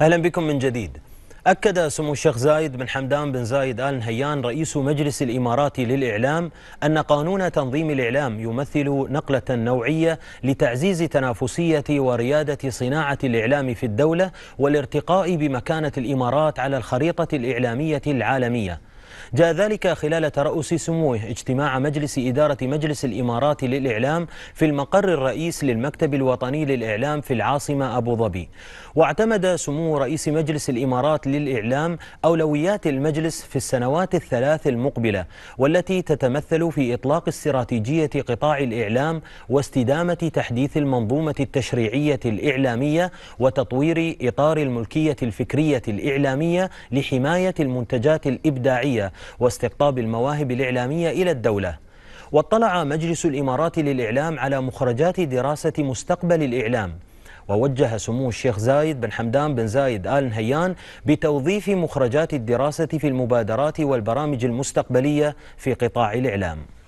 أهلا بكم من جديد أكد سمو الشيخ زايد بن حمدان بن زايد آل نهيان رئيس مجلس الإمارات للإعلام أن قانون تنظيم الإعلام يمثل نقلة نوعية لتعزيز تنافسية وريادة صناعة الإعلام في الدولة والارتقاء بمكانة الإمارات على الخريطة الإعلامية العالمية جاء ذلك خلال ترأس سموه اجتماع مجلس إدارة مجلس الإمارات للإعلام في المقر الرئيس للمكتب الوطني للإعلام في العاصمة أبو ظبي واعتمد سمو رئيس مجلس الإمارات للإعلام أولويات المجلس في السنوات الثلاث المقبلة والتي تتمثل في إطلاق استراتيجية قطاع الإعلام واستدامة تحديث المنظومة التشريعية الإعلامية وتطوير إطار الملكية الفكرية الإعلامية لحماية المنتجات الإبداعية واستقطاب المواهب الإعلامية إلى الدولة واطلع مجلس الإمارات للإعلام على مخرجات دراسة مستقبل الإعلام ووجه سمو الشيخ زايد بن حمدان بن زايد آل نهيان بتوظيف مخرجات الدراسة في المبادرات والبرامج المستقبلية في قطاع الإعلام